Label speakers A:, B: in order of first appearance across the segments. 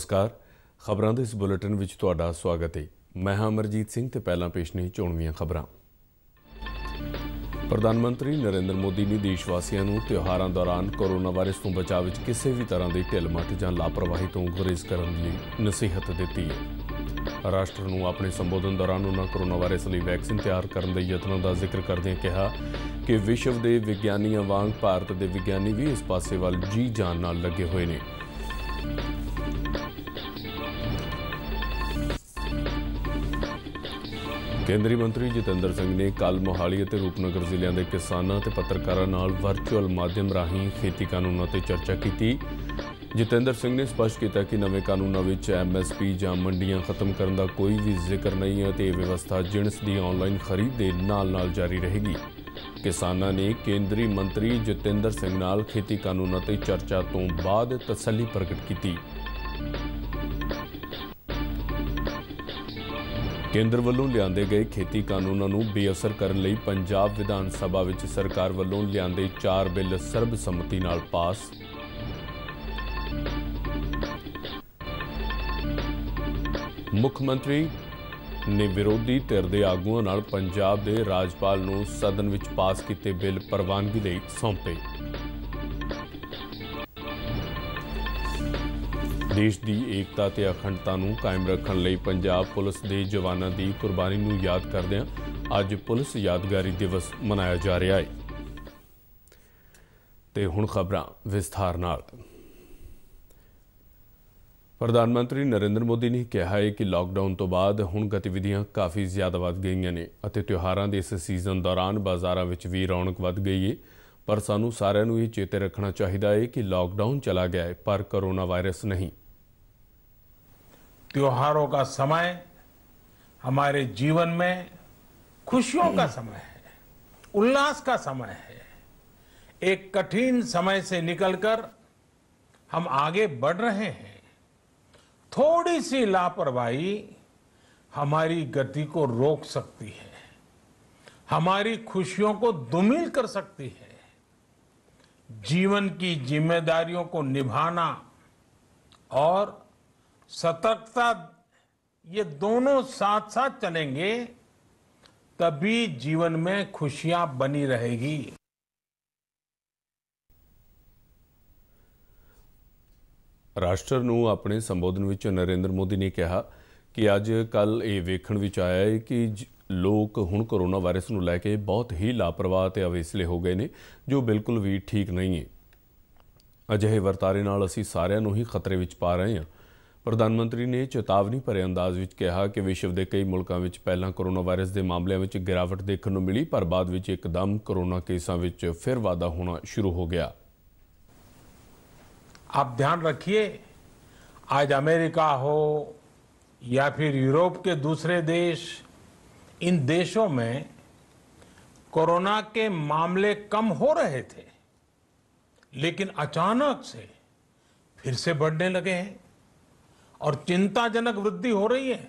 A: ਨਮਸਕਾਰ ਖਬਰਾਂ ਦੇ ਇਸ ਬੁਲੇਟਿਨ ਵਿੱਚ ਤੁਹਾਡਾ ਸਵਾਗਤ ਹੈ ਮੈਂ ਹਾਂ ਅਮਰਜੀਤ ਸਿੰਘ ਤੇ ਪਹਿਲਾਂ ਪੇਸ਼ ਨੇ ਚੋਣਵੀਆਂ ਖਬਰਾਂ ਪ੍ਰਧਾਨ ਮੰਤਰੀ ਨਰਿੰਦਰ ਮੋਦੀ ਨੇ ਦੇਸ਼ ਵਾਸੀਆਂ ਨੂੰ ਤਿਉਹਾਰਾਂ ਦੌਰਾਨ ਕੋਰੋਨਾ ਵਾਇਰਸ ਤੋਂ ਬਚਾਅ ਵਿੱਚ ਕਿਸੇ ਵੀ ਤਰ੍ਹਾਂ ਦੀ ਢਿਲਮੱਠ ਜਾਂ ਲਾਪਰਵਾਹੀ ਤੋਂ ਗੁਰੇਜ਼ ਕਰਨ ਦੀ ਨਸੀਹਤ ਦਿੱਤੀ ਹੈ ਰਾਸ਼ਟਰ ਨੂੰ ਆਪਣੇ ਸੰਬੋਧਨ ਦੌਰਾਨ ਉਹਨਾਂ ਕੋਰੋਨਾ ਵਾਇਰਸ ਲਈ ਵੈਕਸੀਨ ਤਿਆਰ ਕਰਨ ਦੇ ਯਤਨਾਂ ਦਾ ਜ਼ਿਕਰ ਕਰਦਿਆਂ ਕਿਹਾ ਕਿ ਵਿਸ਼ਵ ਦੇ ਵਿਗਿਆਨੀਆਂ ਵਾਂਗ ਭਾਰਤ ਦੇ ਵਿਗਿਆਨੀ ਵੀ ਇਸ ਪਾਸੇ ਵੱਲ ਜੀ ਜਾਨ ਨਾਲ ਲੱਗੇ ਹੋਏ ਨੇ ਕੇਂਦਰੀ ਮੰਤਰੀ ਜਤਿੰਦਰ ਸਿੰਘ ਨੇ ਕੱਲ ਮੋਹਾਲੀ ਅਤੇ ਰੂਪਨਗਰ ਜ਼ਿਲ੍ਹਿਆਂ ਦੇ ਕਿਸਾਨਾਂ ਤੇ ਪੱਤਰਕਾਰਾਂ ਨਾਲ ਵਰਚੁਅਲ ਮਾਧਿਅਮ ਰਾਹੀਂ ਖੇਤੀ ਕਾਨੂੰਨਾਂ ਤੇ ਚਰਚਾ ਕੀਤੀ ਜਤਿੰਦਰ ਸਿੰਘ ਨੇ ਸਪਸ਼ਟ ਕੀਤਾ ਕਿ ਨਵੇਂ ਕਾਨੂੰਨਾਂ ਵਿੱਚ ਐਮਐਸਪੀ ਜਾਂ ਮੰਡੀਆਂ ਖਤਮ ਕਰਨ ਦਾ ਕੋਈ ਵੀ ਜ਼ਿਕਰ ਨਹੀਂ ਹੈ ਤੇ ਇਹ ਵਿਵਸਥਾ ਜਿਣਸ ਦੀ ਆਨਲਾਈਨ ਖਰੀਦ ਦੇ ਨਾਲ-ਨਾਲ ਜਾਰੀ ਰਹੇਗੀ ਕਿਸਾਨਾਂ ਨੇ ਕੇਂਦਰੀ ਮੰਤਰੀ ਜਤਿੰਦਰ ਸਿੰਘ ਨਾਲ ਖੇਤੀ ਕਾਨੂੰਨਾਂ ਤੇ ਚਰਚਾ ਤੋਂ ਬਾਅਦ ਤਸੱਲੀ ਪ੍ਰਗਟ ਕੀਤੀ ਕੇਂਦਰ ਵੱਲੋਂ ਲਿਆਂਦੇ ਗਏ ਖੇਤੀ ਕਾਨੂੰਨਾਂ ਨੂੰ ਬੇਅਸਰ ਕਰਨ ਲਈ ਪੰਜਾਬ ਵਿਧਾਨ ਸਭਾ ਵਿੱਚ ਸਰਕਾਰ ਵੱਲੋਂ ਲਿਆਂਦੇ 4 ਬਿੱਲ ਸਰਬਸੰਮਤੀ ਨਾਲ ਪਾਸ ਮੁੱਖ ਮੰਤਰੀ ਨੇ ਵਿਰੋਧੀ ਧਿਰ ਦੇ ਆਗੂਆਂ ਨਾਲ ਪੰਜਾਬ ਦੇ ਰਾਜਪਾਲ ਨੂੰ ਸਦਨ ਵਿੱਚ ਪਾਸ ਕੀਤੇ ਬਿੱਲ ਪ੍ਰਵਾਨਗੀ ਲਈ ਸੌਂਪੇ ਦੇਸ਼ ਦੀ ਏਕਤਾ ਤੇ ਅਖੰਡਤਾ ਨੂੰ ਕਾਇਮ ਰੱਖਣ ਲਈ ਪੰਜਾਬ ਪੁਲਿਸ ਦੇ ਜਵਾਨਾਂ ਦੀ ਕੁਰਬਾਨੀ ਨੂੰ ਯਾਦ ਕਰਦਿਆਂ ਅੱਜ ਪੁਲਿਸ ਯਾਦਗਾਰੀ ਦਿਵਸ ਮਨਾਇਆ ਜਾ ਰਿਹਾ ਹੈ ਤੇ ਹੁਣ ਖਬਰਾਂ ਵਿਸਥਾਰ ਨਾਲ ਪ੍ਰਧਾਨ ਮੰਤਰੀ ਨਰਿੰਦਰ ਮੋਦੀ ਨੇ ਕਿਹਾ ਹੈ ਕਿ ਲਾਕਡਾਊਨ ਤੋਂ ਬਾਅਦ ਹੁਣ ਗਤੀਵਿਧੀਆਂ ਕਾਫੀ ਜ਼ਿਆਦਾ ਵੱਧ ਗਈਆਂ ਨੇ ਅਤੇ ਤਿਉਹਾਰਾਂ ਦੇ ਇਸ ਸੀਜ਼ਨ ਦੌਰਾਨ ਬਾਜ਼ਾਰਾਂ ਵਿੱਚ ਵੀ ਰੌਣਕ ਵੱਧ ਗਈ ਹੈ ਪਰ ਸਾਨੂੰ ਸਾਰਿਆਂ ਨੂੰ ਇਹ ਚੇਤੇ ਰੱਖਣਾ ਚਾਹੀਦਾ ਹੈ ਕਿ ਲਾਕਡਾਊਨ ਚਲਾ ਗਿਆ ਹੈ ਪਰ ਕਰੋਨਾ ਵਾਇਰਸ ਨਹੀਂ त्योहारों का समय हमारे जीवन में खुशियों का हम्म।
B: समय है उल्लास का समय है एक कठिन समय से निकलकर हम आगे बढ़ रहे हैं थोड़ी सी लापरवाही हमारी गति को रोक सकती है हमारी खुशियों को दुमिल कर सकती है जीवन की जिम्मेदारियों को निभाना और सतर्कता ये दोनों साथ साथ चलेंगे तभी जीवन में खुशियां बनी रहेगी
A: ਰਾਸ਼ਟਰ ਨੂੰ ਆਪਣੇ ਸੰਬੋਧਨ ਵਿੱਚ ਨਰਿੰਦਰ ਮੋਦੀ ਨੇ ਕਿਹਾ ਕਿ ਅੱਜ ਕੱਲ ਇਹ ਵੇਖਣ ਵਿੱਚ ਆਇਆ ਹੈ ਕਿ ਲੋਕ ਹੁਣ ਕੋਰੋਨਾ ਵਾਇਰਸ ਨੂੰ ਲੈ ਕੇ ਬਹੁਤ ਹੀ ਲਾਪਰਵਾਹ ਤੇ ਅਵੇਸਲੇ ਹੋ ਗਏ ਨੇ ਜੋ ਬਿਲਕੁਲ ਵੀ ਠੀਕ ਨਹੀਂ ਹੈ ਅਜਿਹੇ ਵਰਤਾਰੇ ਨਾਲ ਅਸੀਂ ਸਾਰਿਆਂ ਨੂੰ ਹੀ ਖਤਰੇ ਵਿੱਚ ਪਾ ਰਹੇ ਹਾਂ ਪ੍ਰਧਾਨ ਮੰਤਰੀ ਨੇ ਚੇਤਾਵਨੀ ਭਰੇ ਅੰਦਾਜ਼ ਵਿੱਚ ਕਿਹਾ ਕਿ ਵਿਸ਼ਵ ਦੇ ਕਈ ਮੁਲਕਾਂ ਵਿੱਚ ਪਹਿਲਾਂ ਕੋਰੋਨਾ ਵਾਇਰਸ ਦੇ ਮਾਮਲਿਆਂ ਵਿੱਚ ਗਿਰਾਵਟ ਦੇਖਣ ਨੂੰ ਮਿਲੀ ਪਰ ਬਾਅਦ ਵਿੱਚ ਇੱਕਦਮ ਕੋਰੋਨਾ ਕੇਸਾਂ ਵਿੱਚ ਫਿਰ ਵਾਧਾ ਹੋਣਾ ਸ਼ੁਰੂ ਹੋ ਗਿਆ
B: आप ध्यान रखिए आज अमेरिका हो या फिर यूरोप के दूसरे देश इन देशों में कोरोना के मामले कम हो रहे थे लेकिन अचानक से फिर से बढ़ने लगे हैं और चिंताजनक वृद्धि हो रही है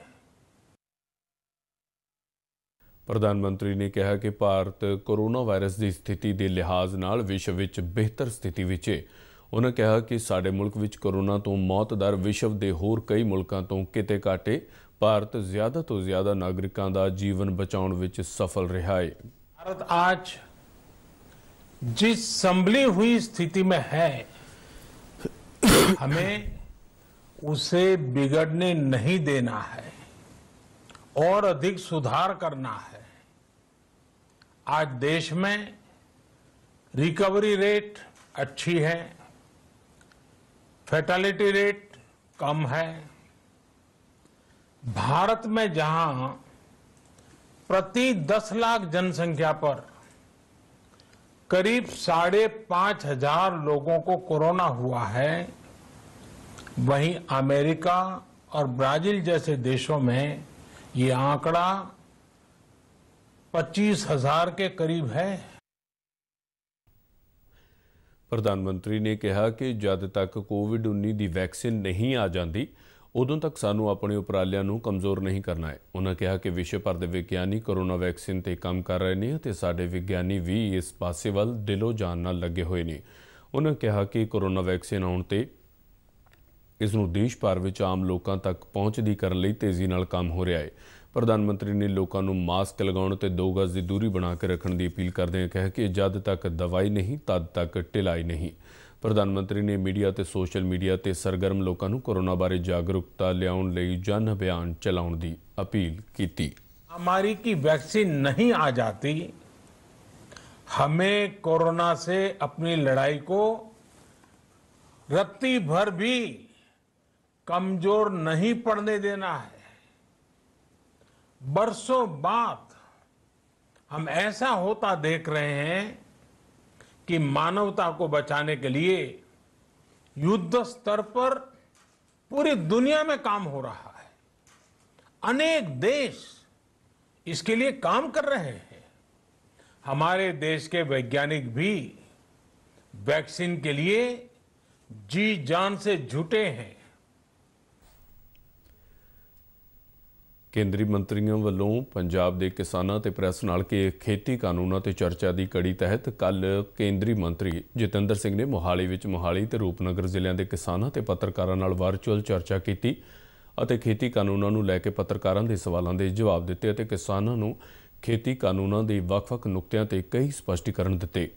A: ਪ੍ਰਧਾਨ ਮੰਤਰੀ ਨੇ ਕਿਹਾ ਕਿ ਭਾਰਤ ਕੋਰੋਨਾ ਵਾਇਰਸ ਦੀ ਸਥਿਤੀ ਦੇ ਲਿਹਾਜ਼ ਨਾਲ ਵਿਸ਼ਵ ਵਿੱਚ ਬਿਹਤਰ ਸਥਿਤੀ ਵਿੱਚ ਹੈ ਉਹਨਾਂ ਕਿਹਾ ਕਿ ਸਾਡੇ ਮੁਲਕ ਵਿੱਚ ਕੋਰੋਨਾ ਤੋਂ ਮੌਤ ਦਰ ਵਿਸ਼ਵ ਦੇ ਹੋਰ ਕਈ ਮੁਲਕਾਂ ਤੋਂ ਕਿਤੇ ਘਾਟੇ ਭਾਰਤ ਜ਼ਿਆਦਾ ਤੋਂ ਜ਼ਿਆਦਾ ਨਾਗਰਿਕਾਂ ਦਾ ਜੀਵਨ ਬਚਾਉਣ ਵਿੱਚ ਸਫਲ ਰਿਹਾ ਹੈ
B: ਭਾਰਤ ਅੱਜ ਜਿਸ संभली ਹੋਈ ਸਥਿਤੀ ਵਿੱਚ ਹੈ हमें उसे बिगड़ने नहीं देना है और अधिक सुधार करना है आज देश में रिकवरी रेट अच्छी है फैटलिटी रेट कम है भारत में जहां प्रति 10 लाख जनसंख्या पर करीब साढ़े पांच हजार लोगों को कोरोना हुआ है वहीं अमेरिका और ब्राजील जैसे देशों में ये आंकड़ा पच्चीस हजार के करीब है
A: ਪ੍ਰਧਾਨ ਮੰਤਰੀ ਨੇ ਕਿਹਾ ਕਿ ਜਦ ਤੱਕ ਕੋਵਿਡ-19 ਦੀ ਵੈਕਸੀਨ ਨਹੀਂ ਆ ਜਾਂਦੀ ਉਦੋਂ ਤੱਕ ਸਾਨੂੰ ਆਪਣੇ ਉਪਰਾਲਿਆਂ ਨੂੰ ਕਮਜ਼ੋਰ ਨਹੀਂ ਕਰਨਾ ਹੈ ਉਹਨਾਂ ਕਿਹਾ ਕਿ ਵਿਸ਼ਵ ਭਰ ਦੇ ਵਿਗਿਆਨੀ ਕੋਰੋਨਾ ਵੈਕਸੀਨ ਤੇ ਕੰਮ ਕਰ ਰਹੇ ਨੇ ਤੇ ਸਾਡੇ ਵਿਗਿਆਨੀ ਵੀ ਇਸ ਪਾਸੇ ਵੱਲ ਦਿਲੋਂ ਜਾਨ ਨਾਲ ਲੱਗੇ ਹੋਏ ਨੇ ਉਹਨਾਂ ਕਿਹਾ ਕਿ ਕੋਰੋਨਾ ਵੈਕਸੀਨ ਆਉਣ ਤੇ ਇਸ ਨੂੰ ਦੇਸ਼ ਭਰ ਵਿੱਚ ਆਮ ਲੋਕਾਂ ਤੱਕ ਪਹੁੰਚਦੀ ਕਰਨ ਲਈ ਤੇਜ਼ੀ ਨਾਲ ਕੰਮ ਹੋ ਰਿਹਾ ਹੈ ਪ੍ਰਧਾਨ ਮੰਤਰੀ ਨੇ ਲੋਕਾਂ ਨੂੰ ਮਾਸਕ ਲਗਾਉਣ ਤੇ 2 ਗਜ਼ ਦੀ ਦੂਰੀ ਬਣਾ ਕੇ ਰੱਖਣ ਦੀ ਅਪੀਲ ਹੋਏ ਕਿਹਾ ਕਿ ਜਦ ਤੱਕ ਦਵਾਈ ਨਹੀਂ ਤਦ ਤੱਕ ਢਿਲਾਈ ਨਹੀਂ ਪ੍ਰਧਾਨ ਮੰਤਰੀ ਨੇ ਮੀਡੀਆ ਤੇ ਸੋਸ਼ਲ ਮੀਡੀਆ ਤੇ ਸਰਗਰਮ ਲੋਕਾਂ ਨੂੰ ਕੋਰੋਨਾ ਬਾਰੇ ਜਾਗਰੂਕਤਾ ਲਿਆਉਣ ਲਈ ਜਨ ਅਭਿਆਨ ਚਲਾਉਣ ਦੀ ਅਪੀਲ ਕੀਤੀ
B: ਹਮਾਰੀ ਕੀ ਵੈਕਸੀਨ ਨਹੀਂ ਆ جاتی ਹਮੇ ਕੋਰੋਨਾ ਸੇ ਆਪਣੀ ਲੜਾਈ ਕੋ ਰੱਤੀ ਭਰ ਵੀ कमजोर नहीं पड़ने देना है बरसों बाद हम ऐसा होता देख रहे हैं कि मानवता को बचाने के लिए युद्ध स्तर पर पूरी दुनिया में काम हो रहा है अनेक देश इसके लिए काम कर रहे हैं हमारे देश के वैज्ञानिक भी वैक्सीन के लिए जी जान से जुटे हैं
A: ਕੇਂਦਰੀ ਮੰਤਰੀਆਂ ਵੱਲੋਂ ਪੰਜਾਬ ਦੇ ਕਿਸਾਨਾਂ ਤੇ ਪ੍ਰੈਸ ਨਾਲ ਕੇ ਖੇਤੀ ਕਾਨੂੰਨਾਂ ਤੇ ਚਰਚਾ ਦੀ ਕੜੀ ਤਹਿਤ ਕੱਲ ਕੇਂਦਰੀ ਮੰਤਰੀ ਜਤਿੰਦਰ ਸਿੰਘ ਨੇ ਮੋਹਾਲੀ ਵਿੱਚ ਮੋਹਾਲੀ ਤੇ ਰੂਪਨਗਰ ਜ਼ਿਲ੍ਹਿਆਂ ਦੇ ਕਿਸਾਨਾਂ ਤੇ ਪੱਤਰਕਾਰਾਂ ਨਾਲ ਵਰਚੁਅਲ ਚਰਚਾ ਕੀਤੀ ਅਤੇ ਖੇਤੀ ਕਾਨੂੰਨਾਂ ਨੂੰ ਲੈ ਕੇ ਪੱਤਰਕਾਰਾਂ ਦੇ ਸਵਾਲਾਂ ਦੇ ਜਵਾਬ ਦਿੱਤੇ ਅਤੇ ਕਿਸਾਨਾਂ ਨੂੰ ਖੇਤੀ ਕਾਨੂੰਨਾਂ ਦੇ ਵੱਖ-ਵੱਖ ਨੁਕਤਿਆਂ ਤੇ ਕਈ ਸਪਸ਼ਟੀਕਰਨ ਦਿੱਤੇ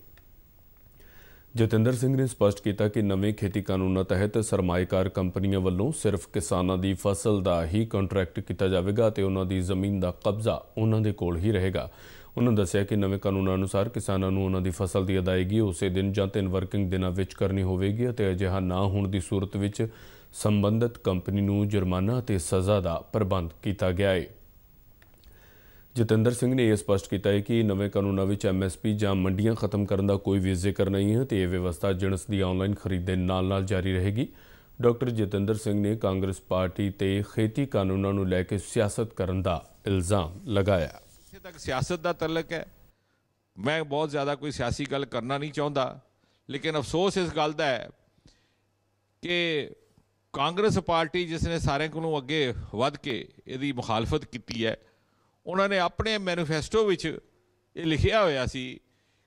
A: ਜਤਿੰਦਰ ਸਿੰਘ ਨੇ ਸਪਸ਼ਟ ਕੀਤਾ ਕਿ ਨਵੇਂ ਖੇਤੀ ਕਾਨੂੰਨਾਂ ਤਹਿਤ ਸਰਮਾਇਕਾਰ ਕੰਪਨੀਆਂ ਵੱਲੋਂ ਸਿਰਫ ਕਿਸਾਨਾਂ ਦੀ ਫਸਲ ਦਾ ਹੀ ਕੰਟਰੈਕਟ ਕੀਤਾ ਜਾਵੇਗਾ ਤੇ ਉਹਨਾਂ ਦੀ ਜ਼ਮੀਨ ਦਾ ਕਬਜ਼ਾ ਉਹਨਾਂ ਦੇ ਕੋਲ ਹੀ ਰਹੇਗਾ ਉਹਨਾਂ ਦੱਸਿਆ ਕਿ ਨਵੇਂ ਕਾਨੂੰਨਾਂ ਅਨੁਸਾਰ ਕਿਸਾਨਾਂ ਨੂੰ ਉਹਨਾਂ ਦੀ ਫਸਲ ਦੀ ਅਦਾਇਗੀ ਉਸੇ ਦਿਨ ਜਾਂ ਤਿੰਨ ਵਰਕਿੰਗ ਦਿਨਾਂ ਵਿੱਚ ਕਰਨੀ ਹੋਵੇਗੀ ਅਤੇ ਅਜਿਹਾ ਨਾ ਹੋਣ ਦੀ ਸੂਰਤ ਵਿੱਚ ਸੰਬੰਧਿਤ ਕੰਪਨੀ ਨੂੰ ਜੁਰਮਾਨਾ ਤੇ ਸਜ਼ਾ ਦਾ ਪ੍ਰਬੰਧ ਕੀਤਾ ਗਿਆ ਹੈ ਜਤਿੰਦਰ ਸਿੰਘ ਨੇ ਇਹ ਸਪਸ਼ਟ ਕੀਤਾ ਹੈ ਕਿ ਨਵੇਂ ਕਾਨੂੰਨਾਂ ਵਿੱਚ ਐਮਐਸਪੀ ਜਾਂ ਮੰਡੀਆਂ ਖਤਮ ਕਰਨ ਦਾ ਕੋਈ ਵੀ ਜ਼ਿਕਰ ਨਹੀਂ ਹੈ ਤੇ ਇਹ ਵਿਵਸਥਾ ਜਿਣਸ ਦੀ ਆਨਲਾਈਨ ਖਰੀਦ ਦੇ ਨਾਲ-ਨਾਲ ਜਾਰੀ ਰਹੇਗੀ ਡਾਕਟਰ ਜਤਿੰਦਰ ਸਿੰਘ ਨੇ ਕਾਂਗਰਸ ਪਾਰਟੀ ਤੇ ਖੇਤੀ ਕਾਨੂੰਨਾਂ ਨੂੰ ਲੈ ਕੇ ਸਿਆਸਤ ਕਰਨ ਦਾ ਇਲਜ਼ਾਮ ਲਗਾਇਆ
B: ਇੱਥੇ ਤੱਕ ਸਿਆਸਤ ਦਾ ਤਲਕ ਹੈ ਮੈਂ ਬਹੁਤ ਜ਼ਿਆਦਾ ਕੋਈ ਸਿਆਸੀ ਗੱਲ ਕਰਨਾ ਨਹੀਂ ਚਾਹੁੰਦਾ ਲੇਕਿਨ ਅਫਸੋਸ ਇਸ ਗੱਲ ਦਾ ਹੈ ਕਿ ਕਾਂਗਰਸ ਪਾਰਟੀ ਜਿਸ ਨੇ ਸਾਰਿਆਂ ਕੋਲੋਂ ਅੱਗੇ ਵੱਧ ਕੇ ਇਹਦੀ ਮੁਖਾਲਫਤ ਕੀਤੀ ਹੈ ਉਹਨਾਂ ਨੇ ਆਪਣੇ ਮੈਨੀਫੈਸਟੋ ਵਿੱਚ ਇਹ ਲਿਖਿਆ ਹੋਇਆ ਸੀ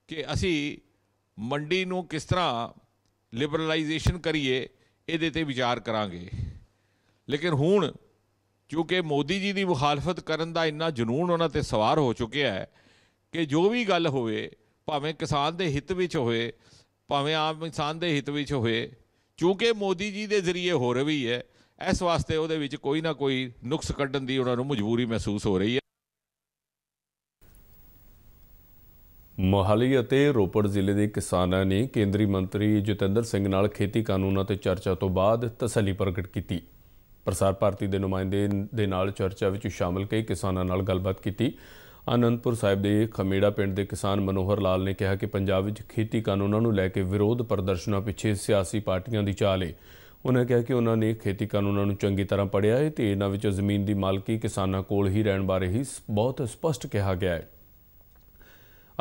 B: ਕਿ ਅਸੀਂ ਮੰਡੀ ਨੂੰ ਕਿਸ ਤਰ੍ਹਾਂ ਲਿਬਰਲਾਈਜੇਸ਼ਨ ਕਰੀਏ ਇਹਦੇ ਤੇ ਵਿਚਾਰ ਕਰਾਂਗੇ ਲੇਕਿਨ ਹੁਣ ਕਿਉਂਕਿ ਮੋਦੀ ਜੀ ਦੀ ਮੁਖਾਲਫਤ ਕਰਨ ਦਾ ਇੰਨਾ ਜਨੂਨ ਉਹਨਾਂ ਤੇ ਸਵਾਰ ਹੋ ਚੁੱਕਿਆ ਹੈ ਕਿ ਜੋ ਵੀ ਗੱਲ ਹੋਵੇ ਭਾਵੇਂ ਕਿਸਾਨ ਦੇ ਹਿੱਤ ਵਿੱਚ ਹੋਵੇ ਭਾਵੇਂ ਆਮ ਇਨਸਾਨ ਦੇ ਹਿੱਤ ਵਿੱਚ ਹੋਵੇ ਕਿਉਂਕਿ ਮੋਦੀ ਜੀ ਦੇ ਜ਼ਰੀਏ ਹੋ ਰਹੀ ਹੈ ਇਸ ਵਾਸਤੇ ਉਹਦੇ ਵਿੱਚ ਕੋਈ ਨਾ ਕੋਈ ਨੁਕਸ ਕੱਢਣ ਦੀ ਉਹਨਾਂ ਨੂੰ ਮਜਬੂਰੀ ਮਹਿਸੂਸ ਹੋ ਰਹੀ ਹੈ
A: ਮੋਹਾਲੀ ਅਤੇ ਰੋਪੜ ਜ਼ਿਲ੍ਹੇ ਦੇ ਕਿਸਾਨਾਂ ਨੇ ਕੇਂਦਰੀ ਮੰਤਰੀ ਜਤਿੰਦਰ ਸਿੰਘ ਨਾਲ ਖੇਤੀ ਕਾਨੂੰਨਾਂ ਤੇ ਚਰਚਾ ਤੋਂ ਬਾਅਦ ਤਸੱਲੀ ਪ੍ਰਗਟ ਕੀਤੀ ਪ੍ਰਸਾਰ ਭਾਰਤੀ ਦੇ ਨੁਮਾਇੰਦੇ ਦੇ ਨਾਲ ਚਰਚਾ ਵਿੱਚ ਸ਼ਾਮਲ ਕਈ ਕਿਸਾਨਾਂ ਨਾਲ ਗੱਲਬਾਤ ਕੀਤੀ ਆਨੰਦਪੁਰ ਸਾਹਿਬ ਦੇ ਖਮੇੜਾ ਪਿੰਡ ਦੇ ਕਿਸਾਨ ਮਨੋਹਰ ਲਾਲ ਨੇ ਕਿਹਾ ਕਿ ਪੰਜਾਬ ਵਿੱਚ ਖੇਤੀ ਕਾਨੂੰਨਾਂ ਨੂੰ ਲੈ ਕੇ ਵਿਰੋਧ ਪ੍ਰਦਰਸ਼ਨਾਂ ਪਿੱਛੇ ਸਿਆਸੀ ਪਾਰਟੀਆਂ ਦੀ ਚਾਲ ਹੈ ਉਹਨਾਂ ਕਿਹਾ ਕਿ ਉਹਨਾਂ ਨੇ ਖੇਤੀ ਕਾਨੂੰਨਾਂ ਨੂੰ ਚੰਗੀ ਤਰ੍ਹਾਂ ਪੜ੍ਹਿਆ ਹੈ ਤੇ ਇਹਨਾਂ ਵਿੱਚ ਜ਼ਮੀਨ ਦੀ ਮਾਲਕੀ ਕਿਸਾਨਾਂ ਕੋਲ ਹੀ ਰਹਿਣ ਬਾਰੇ ਹੀ ਬਹੁਤ ਸਪਸ਼ਟ ਕਿਹਾ ਗਿਆ ਹੈ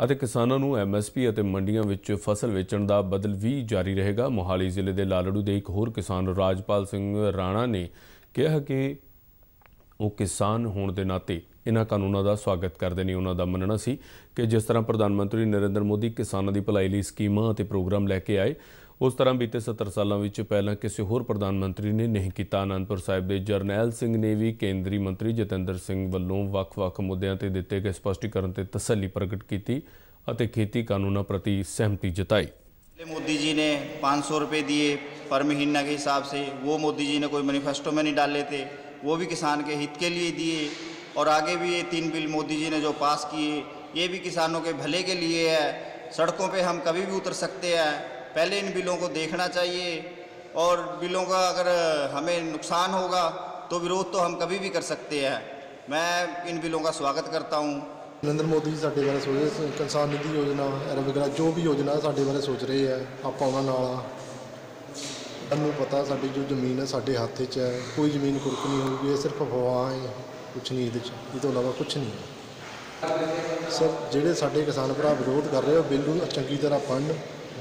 A: ਅਤੇ ਕਿਸਾਨਾਂ ਨੂੰ ਐਮਐਸਪੀ ਅਤੇ ਮੰਡੀਆਂ ਵਿੱਚ ਫਸਲ ਵੇਚਣ ਦਾ ਬਦਲ ਵੀ ਜਾਰੀ ਰਹੇਗਾ ਮੋਹਾਲੀ ਜ਼ਿਲ੍ਹੇ ਦੇ ਲਾਲੜੂ ਦੇ ਇੱਕ ਹੋਰ ਕਿਸਾਨ ਰਾਜਪਾਲ ਸਿੰਘ ਰਾਣਾ ਨੇ ਕਿਹਾ ਕਿ ਉਹ ਕਿਸਾਨ ਹੋਣ ਦੇ ਨਾਤੇ ਇਹਨਾਂ ਕਾਨੂੰਨਾਂ ਦਾ ਸਵਾਗਤ ਕਰਦੇ ਨੇ ਉਹਨਾਂ ਦਾ ਮੰਨਣਾ ਸੀ ਕਿ ਜਿਸ ਤਰ੍ਹਾਂ ਪ੍ਰਧਾਨ ਮੰਤਰੀ ਨਰਿੰਦਰ ਮੋਦੀ ਕਿਸਾਨਾਂ ਦੀ ਭਲਾਈ ਲਈ ਸਕੀਮਾਂ ਅਤੇ ਪ੍ਰੋਗਰਾਮ ਲੈ ਕੇ ਆਏ ਉਸ ਤਰ੍ਹਾਂ ਬੀਤੇ 70 ਸਾਲਾਂ ਵਿੱਚ ਪਹਿਲਾਂ ਕਿਸੇ ਹੋਰ ਪ੍ਰਧਾਨ ਮੰਤਰੀ ਨੇ ਨਹੀਂ ਕੀਤਾ ਆਨੰਦਪੁਰ ਸਾਹਿਬ ਦੇ ਜਰਨੈਲ ਸਿੰਘ ਨੇ ਵੀ ਕੇਂਦਰੀ ਮੰਤਰੀ ਜਤਿੰਦਰ ਸਿੰਘ ਵੱਲੋਂ ਵੱਖ-ਵੱਖ ਮੁੱਦਿਆਂ ਤੇ ਦਿੱਤੇ ਗਏ ਸਪਸ਼ਟੀਕਰਨ ਤੇ ਤਸੱਲੀ ਪ੍ਰਗਟ ਕੀਤੀ ਅਤੇ ਖੇਤੀ ਕਾਨੂੰਨਾਂ ਪ੍ਰਤੀ ਸਹਿਮਤੀ ਜਤਾਈ मोदी जी ने 500
B: रुपए दिए पर महीना के हिसाब से वो मोदी जी ने कोई मैनिफेस्टो में नहीं डाल लेते वो भी
A: किसान के हित के लिए दिए और आगे भी ये तीन बिल मोदी जी ने जो पास किए ये भी किसानों के भले के लिए है सड़कों पे हम कभी भी उतर सकते हैं पहले इन बिलों को देखना चाहिए और बिलों का अगर हमें नुकसान होगा तो विरोध तो हम कभी भी कर सकते हैं मैं इन बिलों का स्वागत करता हूँ
B: नरेंद्र मोदी जी साढ़े बारे सोच किसान निधि योजना वगैरह जो भी योजना साढ़े बारे सोच रहे हैं आप पता सा जो जमीन है साढ़े हाथ च है कोई जमीन कुरक नहीं होगी सिर्फ अफवाह है कुछ नहीं ये तो अलावा कुछ नहीं है सर जोड़े साढ़े किसान भरा विरोध कर रहे बिल्कुल चंकी तरह पढ़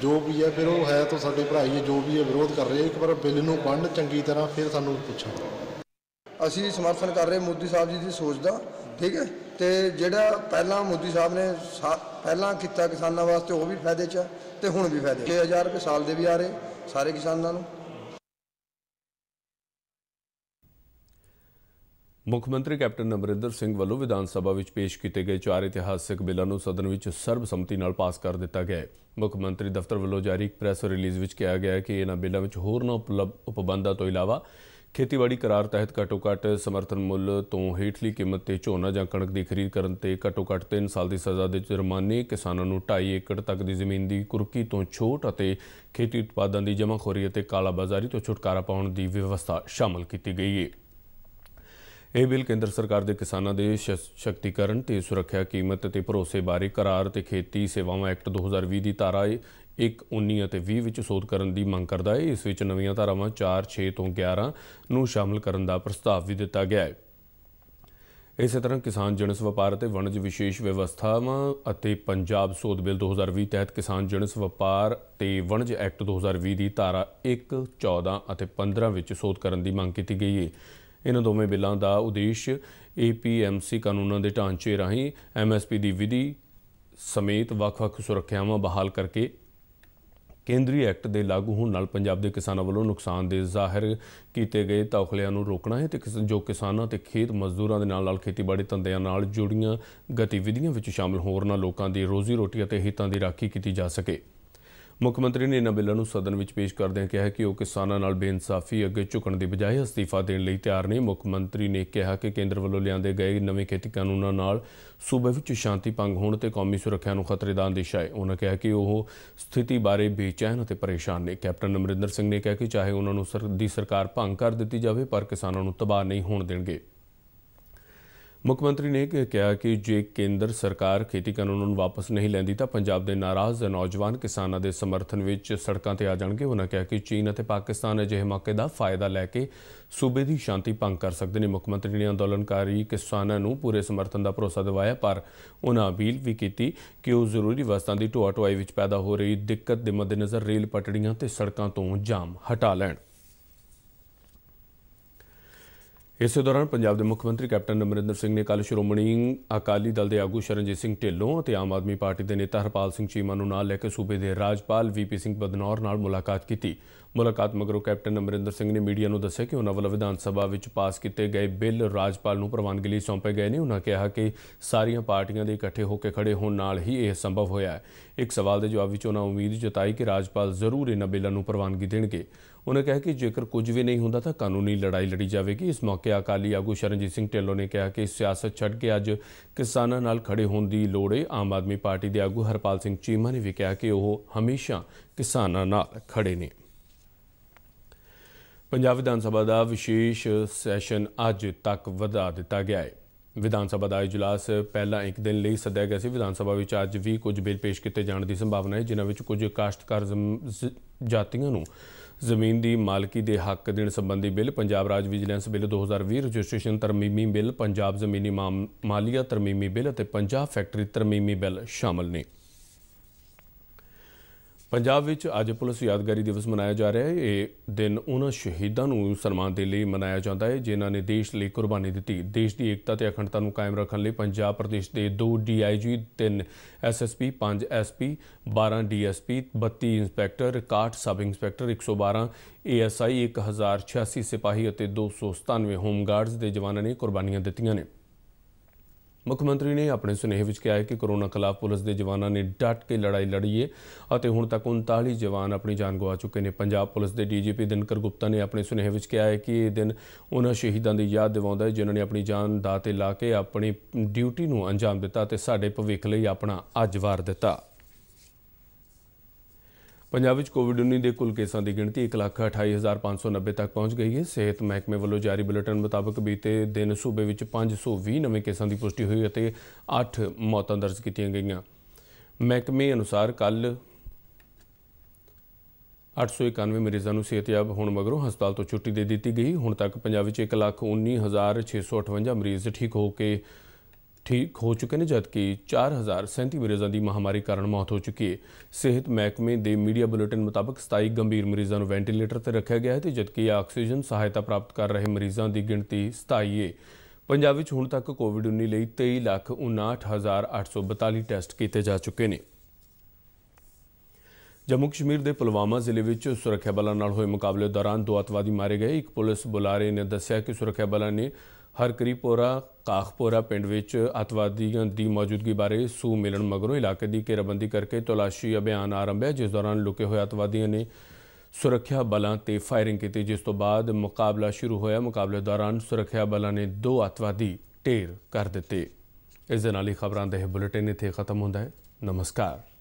B: ਜੋ ਵੀ ਹੈ ਫਿਰ ਉਹ ਹੈ ਤਾਂ ਸਾਡੇ ਭਰਾ ਹੀ ਜੋ ਵੀ ਹੈ ਵਿਰੋਧ ਕਰ ਰਹੇ ਇੱਕ ਵਾਰ ਬਿੱਲ ਨੂੰ ਪੜ੍ਹਨ ਚੰਗੀ ਤਰ੍ਹਾਂ ਫਿਰ ਸਾਨੂੰ ਪੁੱਛੋ ਅਸੀਂ ਸਮਰਥਨ ਕਰ ਰਹੇ ਮੋਦੀ ਸਾਹਿਬ ਜੀ ਦੀ ਸੋਚ ਦਾ ਠੀਕ ਹੈ ਤੇ ਜਿਹੜਾ ਪਹਿਲਾਂ ਮੋਦੀ ਸਾਹਿਬ ਨੇ ਪਹਿਲਾਂ ਕੀਤਾ ਕਿਸਾਨਾਂ ਵਾਸਤੇ ਉਹ ਵੀ ਫਾਇਦੇ 'ਚ ਤੇ ਹੁਣ ਵੀ ਫਾਇਦੇ 6000 ਰੁਪਏ ਸਾਲ ਦੇ ਵੀ ਆ ਰਹੇ ਸਾਰੇ ਕਿਸਾਨਾਂ ਨੂੰ
A: ਮੁੱਖ ਮੰਤਰੀ ਕੈਪਟਨ ਅਮਰਿੰਦਰ ਸਿੰਘ ਵੱਲੋਂ ਵਿਧਾਨ ਸਭਾ ਵਿੱਚ ਪੇਸ਼ ਕੀਤੇ ਗਏ ਚਾਰ ਇਤਿਹਾਸਿਕ ਬਿੱਲਾਂ ਨੂੰ ਸਦਨ ਵਿੱਚ ਸਰਬਸੰਮਤੀ ਨਾਲ ਪਾਸ ਕਰ ਦਿੱਤਾ ਗਿਆ ਹੈ ਮੁੱਖ ਮੰਤਰੀ ਦਫ਼ਤਰ ਵੱਲੋਂ ਜਾਰੀ ਇੱਕ ਪ੍ਰੈਸ ਰਿਲੀਜ਼ ਵਿੱਚ ਕਿਹਾ ਗਿਆ ਹੈ ਕਿ ਇਹਨਾਂ ਬਿੱਲਾਂ ਵਿੱਚ ਹੋਰ ਨਾ ਉਪਬੰਧਾਂ ਤੋਂ ਇਲਾਵਾ ਖੇਤੀਬਾੜੀ ਕਰਾਰ ਤਹਿਤ ਘੱਟੋ-ਘੱਟ ਸਮਰਥਨ ਮੁੱਲ ਤੋਂ ਹੇਠਲੀ ਕੀਮਤ ਤੇ ਝੋਨਾ ਜਾਂ ਕਣਕ ਦੀ ਖਰੀਦ ਕਰਨ ਤੇ ਘੱਟੋ-ਘੱਟ 3 ਸਾਲ ਦੀ ਸਜ਼ਾ ਦੇ ਜੁਰਮਾਨੇ ਕਿਸਾਨਾਂ ਨੂੰ 2.5 ਏਕੜ ਤੱਕ ਦੀ ਜ਼ਮੀਨ ਦੀ ਕੁਰਕੀ ਤੋਂ ਛੋਟ ਅਤੇ ਖੇਤੀ ਉਤਪਾਦਾਂ ਦੀ ਜਮ੍ਹਾਂਖੋਰੀ ਅਤੇ ਕਾਲਾਬਾਜ਼ਾਰੀ ਤੋਂ ਛੁਟਕਾਰਾ ਪਾਉਣ ਦੀ ਵਿਵਸਥਾ ਸ਼ਾਮਲ ਕੀਤੀ ਗਈ ਹੈ। ਇਹ ਬਿੱਲ ਕੇਂਦਰ ਸਰਕਾਰ ਦੇ ਕਿਸਾਨਾਂ ਦੇ ਸ਼ਕਤੀਕਰਨ ਤੇ ਸੁਰੱਖਿਆ ਕੀਮਤ ਤੇ ਭਰੋਸੇ ਬਾਰੇ ਕਰਾਰ ਤੇ ਖੇਤੀ ਸੇਵਾਵਾਂ ਐਕਟ 2020 ਦੀ ਧਾਰਾ 1 19 ਅਤੇ 20 ਵਿੱਚ ਸੋਧ ਕਰਨ ਦੀ ਮੰਗ ਕਰਦਾ ਹੈ ਇਸ ਵਿੱਚ ਨਵੀਆਂ ਧਾਰਾਵਾਂ 4 6 ਤੋਂ 11 ਨੂੰ ਸ਼ਾਮਲ ਕਰਨ ਦਾ ਪ੍ਰਸਤਾਵ ਵੀ ਦਿੱਤਾ ਗਿਆ ਹੈ ਇਸੇ ਤਰ੍ਹਾਂ ਕਿਸਾਨ ਜਨਸ ਵਪਾਰ ਅਤੇ ਵਣਜ ਵਿਸ਼ੇਸ਼ ਵਿਵਸਥਾਵਾਂ ਅਤੇ ਪੰਜਾਬ ਸੋਧ ਬਿੱਲ 2020 ਤਹਿਤ ਕਿਸਾਨ ਜਨਸ ਵਪਾਰ ਤੇ ਵਣਜ ਐਕਟ 2020 ਦੀ ਧਾਰਾ 1 14 ਅਤੇ 15 ਵਿੱਚ ਸੋਧ ਕਰਨ ਦੀ ਮੰਗ ਕੀਤੀ ਗਈ ਹੈ ਇਹਨਾਂ ਦੋਵੇਂ ਬਿੱਲਾਂ ਦਾ ਉਦੇਸ਼ ਏਪੀਐਮਸੀ ਕਾਨੂੰਨਾਂ ਦੇ ਢਾਂਚੇ ਰਾਹੀਂ ਐਮਐਸਪੀ ਦੀ ਵਿਧੀ ਸਮੇਤ ਵੱਖ-ਵੱਖ ਸੁਰੱਖਿਆਵਾਂ ਬਹਾਲ ਕਰਕੇ ਕੇਂਦਰੀ ਐਕਟ ਦੇ ਲਾਗੂ ਹੋਣ ਨਾਲ ਪੰਜਾਬ ਦੇ ਕਿਸਾਨਾਂ ਵੱਲੋਂ ਨੁਕਸਾਨ ਦੇ ਜ਼ਾਹਿਰ ਕੀਤੇ ਗਏ ਤੌਖਲਿਆਂ ਨੂੰ ਰੋਕਣਾ ਹੈ ਤੇ ਜੋ ਕਿਸਾਨਾਂ ਤੇ ਖੇਤ ਮਜ਼ਦੂਰਾਂ ਦੇ ਨਾਲ ਨਾਲ ਖੇਤੀਬਾੜੀ ਧੰਦਿਆਂ ਨਾਲ ਜੁੜੀਆਂ ਗਤੀਵਿਧੀਆਂ ਵਿੱਚ ਸ਼ਾਮਲ ਹੋਰਨਾਂ ਲੋਕਾਂ ਦੀ ਰੋਜ਼ੀ ਰੋਟੀ ਅਤੇ ਹਿੱਤਾਂ ਦੀ ਰਾਖੀ ਕੀਤੀ ਜਾ ਸਕੇ ਮੁੱਖ ਮੰਤਰੀ ਨੇ ਇਹਨਾਂ ਬਿੱਲਾਂ ਨੂੰ ਸਦਨ ਵਿੱਚ ਪੇਸ਼ ਕਰਦਿਆਂ ਕਿਹਾ ਕਿ ਉਹ ਕਿਸਾਨਾਂ ਨਾਲ ਬੇਇਨਸਾਫੀ ਅੱਗੇ ਝੁਕਣ ਦੀ ਬਜਾਏ ਅਸਤੀਫਾ ਦੇਣ ਲਈ ਤਿਆਰ ਨੇ ਮੁੱਖ ਮੰਤਰੀ ਨੇ ਕਿਹਾ ਕਿ ਕੇਂਦਰ ਵੱਲੋਂ ਲਿਆਂਦੇ ਗਏ ਨਵੇਂ ਖੇਤੀ ਕਾਨੂੰਨਾਂ ਨਾਲ ਸੂਬੇ ਵਿੱਚ ਸ਼ਾਂਤੀ ਭੰਗ ਹੋਣ ਤੇ ਕੌਮੀ ਸੁਰੱਖਿਆ ਨੂੰ ਖਤਰੇ ਦਾ ਅੰਦੇਸ਼ਾ ਹੈ ਉਹਨਾਂ ਕਿਹਾ ਕਿ ਉਹ ਸਥਿਤੀ ਬਾਰੇ ਬੇਚੈਨ ਅਤੇ ਪਰੇਸ਼ਾਨ ਨੇ ਕੈਪਟਨ ਅਮਰਿੰਦਰ ਸਿੰਘ ਨੇ ਕਿਹਾ ਕਿ ਚਾਹੇ ਉਹਨਾਂ ਨੂੰ ਦੀ ਸਰਕਾਰ ਭੰਗ ਕਰ ਦਿੱਤੀ ਜਾਵੇ ਪਰ ਕਿਸਾਨਾਂ ਨੂੰ ਤਬਾਹ ਨਹੀਂ ਹੋਣ ਦੇਣਗੇ ਮੁੱਖ ਮੰਤਰੀ ਨੇ ਕਿਹਾ ਕਿ ਜੇ ਕੇਂਦਰ ਸਰਕਾਰ ਖੇਤੀ ਕਾਨੂੰਨਾਂ ਨੂੰ ਵਾਪਸ ਨਹੀਂ ਲੈਂਦੀ ਤਾਂ ਪੰਜਾਬ ਦੇ ਨਾਰਾਜ਼ ਨੌਜਵਾਨ ਕਿਸਾਨਾਂ ਦੇ ਸਮਰਥਨ ਵਿੱਚ ਸੜਕਾਂ ਤੇ ਆ ਜਾਣਗੇ ਉਹਨਾਂ ਕਿਹਾ ਕਿ ਚੀਨ ਅਤੇ ਪਾਕਿਸਤਾਨ ਅਜਿਹੇ ਮੌਕੇ ਦਾ ਫਾਇਦਾ ਲੈ ਕੇ ਸੂਬੇ ਦੀ ਸ਼ਾਂਤੀ ਭੰਗ ਕਰ ਸਕਦੇ ਨੇ ਮੁੱਖ ਮੰਤਰੀ ਨੇ ਅੰਦੋਲਨਕਾਰੀ ਕਿਸਾਨਾਂ ਨੂੰ ਪੂਰੇ ਸਮਰਥਨ ਦਾ ਭਰੋਸਾ ਦਿਵਾਇਆ ਪਰ ਉਹਨਾਂ ਅਪੀਲ ਵੀ ਕੀਤੀ ਕਿ ਉਹ ਜ਼ਰੂਰੀ ਵਸਤਾਂ ਦੀ ਢੋਆ ਢੁਆਈ ਵਿੱਚ ਪੈਦਾ ਹੋ ਰਹੀ ਦਿੱਕਤ ਦੇ ਮੱਦੇਨਜ਼ਰ ਰੇਲ ਪਟੜੀਆਂ ਤੇ ਸੜਕਾਂ ਤੋਂ ਜਾਮ ਹਟਾ ਲੈਣ ਇਸੇ ਦੌਰਾਨ ਪੰਜਾਬ ਦੇ ਮੁੱਖ ਮੰਤਰੀ ਕੈਪਟਨ ਅਮਰਿੰਦਰ ਸਿੰਘ ਨੇ ਕੱਲ ਸ਼੍ਰੋਮਣੀ ਅਕਾਲੀ ਦਲ ਦੇ ਆਗੂ ਸ਼ਰਨਜੀਤ ਸਿੰਘ ਢਿੱਲੋਂ ਅਤੇ ਆਮ ਆਦਮੀ ਪਾਰਟੀ ਦੇ ਨੇਤਾ ਹਰਪਾਲ ਸਿੰਘ ਚੀਮਾ ਨੂੰ ਨਾਲ ਲੈ ਕੇ ਸੂਬੇ ਦੇ ਰਾਜਪਾਲ ਵੀਪੀ ਸਿੰਘ ਬਦਨੌਰ ਨਾਲ ਮੁਲਾਕਾਤ ਕੀਤੀ ਮੁਲਾਕਾਤ ਮਗਰੋਂ ਕੈਪਟਨ ਅਮਰਿੰਦਰ ਸਿੰਘ ਨੇ ਮੀਡੀਆ ਨੂੰ ਦੱਸਿਆ ਕਿ ਉਹਨਾਂ ਵੱਲੋਂ ਵਿਧਾਨ ਸਭਾ ਵਿੱਚ ਪਾਸ ਕੀਤੇ ਗਏ ਬਿੱਲ ਰਾਜਪਾਲ ਨੂੰ ਪ੍ਰਵਾਨਗੀ ਲਈ ਸੌਂਪੇ ਗਏ ਨੇ ਉਹਨਾਂ ਕਿਹਾ ਕਿ ਸਾਰੀਆਂ ਪਾਰਟੀਆਂ ਦੇ ਇਕੱਠੇ ਹੋ ਕੇ ਖੜੇ ਹੋਣ ਨਾਲ ਹੀ ਇਹ ਸੰਭਵ ਹੋਇਆ ਹੈ ਇੱਕ ਸਵਾਲ ਦੇ ਜਵਾਬ ਵਿੱਚ ਉਹਨਾਂ ਉਮੀਦ ਜਤਾਈ ਕਿ ਰਾਜਪਾਲ ਜ਼ਰੂਰ ਇਹਨਾਂ ਬਿੱਲਾਂ ਨੂੰ ਪ੍ਰਵਾਨਗੀ ਦੇਣਗੇ ਉਹਨਾਂ ਕਿਹਾ ਕਿ ਜੇਕਰ ਕੁਝ ਵੀ ਨਹੀਂ ਹੁੰਦਾ ਤਾਂ ਕਾਨੂੰਨੀ ਲੜਾਈ ਲੜੀ ਜਾਵੇਗੀ ਇਸ ਮੌਕੇ ਅਕਾਲੀ ਆਗੂ ਸ਼ਰਨਜੀਤ ਸਿੰਘ ਢਿੱਲੋਂ ਨੇ ਕਿਹਾ ਕਿ ਸਿਆਸਤ ਛੱਡ ਕੇ ਅੱਜ ਕਿਸਾਨਾਂ ਨਾਲ ਖੜੇ ਹੋਣ ਦੀ ਲੋੜ ਹੈ ਆਮ ਆਦਮੀ ਪਾਰਟੀ ਦੇ ਆਗੂ ਹਰਪਾਲ ਸਿੰਘ ਚੀਮਾ ਨੇ ਵੀ ਕਿਹਾ ਕਿ ਉਹ ਹਮੇਸ਼ਾ ਕਿਸਾਨਾਂ ਨਾਲ ਖੜੇ ਨੇ ਪੰਜਾਬ ਵਿਧਾਨ ਸਭਾ ਦਾ ਵਿਸ਼ੇਸ਼ ਸੈਸ਼ਨ ਅੱਜ ਤੱਕ ਵਧਾ ਦਿੱਤਾ ਗਿਆ ਹੈ ਵਿਧਾਨ ਸਭਾ ਦਾ ਇਜਲਾਸ ਪਹਿਲਾਂ ਇੱਕ ਦਿਨ ਲਈ ਸੱਦਿਆ ਗਿਆ ਸੀ ਵਿਧਾਨ ਸਭਾ ਵਿੱਚ ਅੱਜ ਵੀ ਕੁਝ ਬਿੱਲ ਪੇਸ਼ ਕੀਤੇ ਜਾਣ ਦੀ ਸੰਭਾਵਨਾ ਹੈ ਜਿਨ੍ਹਾਂ ਵਿੱਚ ਕੁਝ ਕਾਸ਼ਤਕਾਰ ਜਾਤੀਆਂ ਨੂੰ ਜ਼ਮੀਨ ਦੀ ਮਾਲਕੀ ਦੇ ਹੱਕ ਦੇਣ ਸੰਬੰਧੀ ਬਿੱਲ ਪੰਜਾਬ ਰਾਜ ਵਿਜੀਲੈਂਸ ਬਿੱਲ 2020 ਰਜਿਸਟ੍ਰੇਸ਼ਨ ਤਰਮੀਮੀ ਬਿੱਲ ਪੰਜਾਬ ਜ਼ਮੀਨੀ ਮਾਲੀਆ ਤਰਮੀਮੀ ਬਿੱਲ ਅਤੇ ਪੰਜਾਬ ਫੈਕਟਰੀ ਤਰਮੀਮੀ ਬਿੱਲ ਸ਼ਾਮਲ ਨੇ ਪੰਜਾਬ ਵਿੱਚ ਅੱਜ ਪੁਲਿਸ ਯਾਦਗਾਰੀ ਦਿਵਸ ਮਨਾਇਆ ਜਾ ਰਿਹਾ ਹੈ ਇਹ ਦਿਨ ਉਹਨਾਂ ਸ਼ਹੀਦਾਂ ਨੂੰ ਸਨਮਾਨ ਦੇ ਲਈ ਮਨਾਇਆ ਜਾਂਦਾ ਹੈ ਜਿਨ੍ਹਾਂ ਨੇ ਦੇਸ਼ ਲਈ ਕੁਰਬਾਨੀ ਦਿੱਤੀ ਦੇਸ਼ ਦੀ ਏਕਤਾ ਤੇ ਅਖੰਡਤਾ ਨੂੰ ਕਾਇਮ ਰੱਖਣ ਲਈ ਪੰਜਾਬ ਪ੍ਰਦੇਸ਼ ਦੇ 2 DIG 3 SSP 5 SP 12 DSP 32 inspector 61 sub inspector 112 ASI 1086 ਸਿਪਾਹੀ ਅਤੇ 297 ਹੋਮ ਗਾਰਡਸ ਦੇ ਜਵਾਨਾਂ ਨੇ ਕੁਰਬਾਨੀਆਂ ਦਿੱਤੀਆਂ ਨੇ ਮੁੱਖ ਮੰਤਰੀ ਨੇ ਆਪਣੇ ਸੁਨੇਹੇ ਵਿੱਚ ਕਿਹਾ ਹੈ ਕਿ ਕੋਰੋਨਾ ਖਿਲਾਫ ਪੁਲਿਸ ਦੇ ਜਵਾਨਾਂ ਨੇ ਡਟ ਕੇ ਲੜਾਈ ਲੜੀ ਹੈ ਅਤੇ ਹੁਣ ਤੱਕ 39 ਜਵਾਨ ਆਪਣੀ ਜਾਨ ਗਵਾ ਚੁੱਕੇ ਨੇ ਪੰਜਾਬ ਪੁਲਿਸ ਦੇ ਡੀਜੀਪੀ ਦਿਨਕਰ ਗੁਪਤਾ ਨੇ ਆਪਣੇ ਸੁਨੇਹੇ ਵਿੱਚ ਕਿਹਾ ਹੈ ਕਿ ਇਹ ਦਿਨ ਉਹਨਾਂ ਸ਼ਹੀਦਾਂ ਦੀ ਯਾਦ ਦਿਵਾਉਂਦਾ ਹੈ ਜਿਨ੍ਹਾਂ ਨੇ ਆਪਣੀ ਜਾਨ ਦਾਅ ਤੇ ਲਾ ਕੇ ਆਪਣੀ ਡਿਊਟੀ ਨੂੰ ਅੰਜਾਮ ਦਿੱਤਾ ਤੇ ਸਾਡੇ ਭਵਿੱਖ ਲਈ ਆਪਣਾ ਅੱਜ ਵਾਰ ਦਿੱਤਾ ਪੰਜਾਬ ਵਿੱਚ ਕੋਵਿਡ-19 ਦੇ ਕੁੱਲ ਕੇਸਾਂ ਦੀ ਗਿਣਤੀ 1,28,590 ਤੱਕ ਪਹੁੰਚ ਗਈ ਹੈ ਸਿਹਤ ਮਹਿਕਮੇ ਵੱਲੋਂ ਜਾਰੀ ਬੁਲੇਟਿਨ ਮੁਤਾਬਕ ਬੀਤੇ ਦਿਨ ਸੂਬੇ ਵਿੱਚ 520 ਨਵੇਂ ਕੇਸਾਂ ਦੀ ਪੁਸ਼ਟੀ ਹੋਈ ਅਤੇ 8 ਮੌਤਾਂ ਦਰਜ ਕੀਤੀਆਂ ਗਈਆਂ ਮਹਿਕਮੇ ਅਨੁਸਾਰ ਕੱਲ 891 ਮਰੀਜ਼ਾਂ ਨੂੰ ਸਿਹਤਯਾਬ ਹੋਣ ਮਗਰੋਂ ਹਸਪਤਾਲ ਤੋਂ ਛੁੱਟੀ ਦੇ ਦਿੱਤੀ ਗਈ ਹੁਣ ਤੱਕ ਪੰਜਾਬ ਵਿੱਚ 119658 ਮਰੀਜ਼ ਠੀਕ ਹੋ ਕੇ ਠੀਕ ਹੋ ਚੁੱਕੇ ਨੇ ਜਦਕਿ 4037 ਮਰੀਜ਼ਾਂ ਦੀ ਮਹਾਮਾਰੀ ਕਾਰਨ ਮੌਤ ਹੋ ਚੁੱਕੀ ਹੈ ਸਿਹਤ ਮਹਿਕਮੇ ਦੇ ਮੀਡੀਆ ਬੁਲੇਟਿਨ ਮੁਤਾਬਕ 27 ਗੰਭੀਰ ਮਰੀਜ਼ਾਂ ਨੂੰ ਵੈਂਟੀਲੇਟਰ ਤੇ ਰੱਖਿਆ ਗਿਆ ਹੈ ਤੇ ਜਦਕਿ ਆਕਸੀਜਨ ਸਹਾਇਤਾ ਪ੍ਰਾਪਤ ਕਰ ਰਹੇ ਮਰੀਜ਼ਾਂ ਦੀ ਗਿਣਤੀ 27 ਹੈ ਪੰਜਾਬ ਵਿੱਚ ਹੁਣ ਤੱਕ ਕੋਵਿਡ-19 ਲਈ 23,59,842 ਟੈਸਟ ਕੀਤੇ ਜਾ ਚੁੱਕੇ ਨੇ ਜੰਮੂ ਕਸ਼ਮੀਰ ਦੇ ਪੁਲਵਾਮਾ ਜ਼ਿਲ੍ਹੇ ਵਿੱਚ ਸੁਰੱਖਿਆ ਬਲਾਂ ਨਾਲ ਹੋਏ ਮੁਕਾਬਲੇ ਦੌਰਾਨ ਦੋ ਅਤਵਾਦੀ ਮਾਰੇ ਗਏ ਇੱਕ ਪੁਲਿਸ ਬੁਲਾਰੇ ਨੇ ਦੱਸਿਆ ਕਿ ਸੁਰੱਖਿਆ ਬਲਾਂ ਨੇ ਹਰਕਰੀਪੋਰਾ ਕਾਖਪੋਰਾ ਪਿੰਡ ਵਿੱਚ ਅਤਵਾਦੀਆਂ ਦੀ ਮੌਜੂਦਗੀ ਬਾਰੇ ਸੂ ਮਿਲਣ ਮਗਰੋਂ ਇਲਾਕੇ ਦੀ ਘੇਰਾਬੰਦੀ ਕਰਕੇ ਤਲਾਸ਼ੀ ਅਭਿਆਨ ਆਰੰਭਿਆ ਜਿਸ ਦੌਰਾਨ ਲੁਕੇ ਹੋਏ ਅਤਵਾਦੀਆਂ ਨੇ ਸੁਰੱਖਿਆ ਬਲਾਂ ਤੇ ਫਾਇਰਿੰਗ ਕੀਤੀ ਜਿਸ ਤੋਂ ਬਾਅਦ ਮੁਕਾਬਲਾ ਸ਼ੁਰੂ ਹੋਇਆ ਮੁਕਾਬਲੇ ਦੌਰਾਨ ਸੁਰੱਖਿਆ ਬਲਾਂ ਨੇ ਦੋ ਅਤਵਾਦੀ ਢੇਰ ਕਰ ਦਿੱਤੇ ਇਸ ਦੇ ਨਾਲ ਹੀ ਖਬਰਾਂ ਦਾ ਇਹ ਬੁਲੇਟਿਨ ਇੱਥੇ ਖਤਮ ਹੁੰਦਾ ਹੈ ਨਮਸਕਾਰ